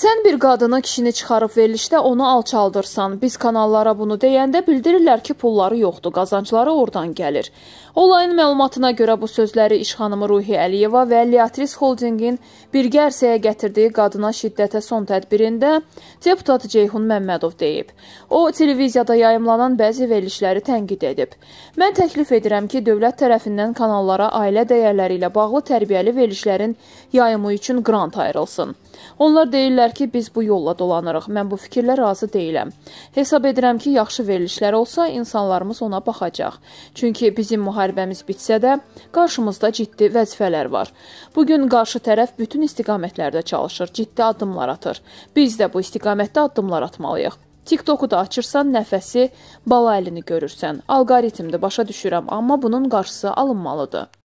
Sən bir qadını kişini çıxarıb verilişdə onu alçaldırsan. Biz kanallara bunu deyəndə bildirirlər ki, pulları yoxdur, qazancları oradan gəlir. Olayın məlumatına görə bu sözləri iş xanımı Ruhi Əliyeva və Liatris Holdingin birgə ərsəyə gətirdiyi qadına şiddətə son tədbirində deputat Ceyhun Məmmədov deyib. O, televiziyada yayımlanan bəzi verilişləri tənqid edib. Mən təklif edirəm ki, dövlət tərəfindən kanallara ailə dəyərləri ilə bağlı tərbiyəli verilişlərin yayımı üçün qrant ayrılsın. Onlar deyirlər ki, biz bu yolla dolanırıq. Mən bu fikirlə razı deyiləm. Hesab edirəm ki, yaxşı verilişlər olsa, insanlarımız ona baxacaq. Çünki bizim müharibəmiz bitsə də, qarşımızda ciddi vəzifələr var. Bu gün qarşı tərəf bütün istiqamətlərdə çalışır, ciddi addımlar atır. Biz də bu istiqamətdə addımlar atmalıyıq. TikTok-u da açırsan, nəfəsi bala əlini görürsən. Alqoritmdir, başa düşürəm, amma bunun qarşısı alınmalıdır.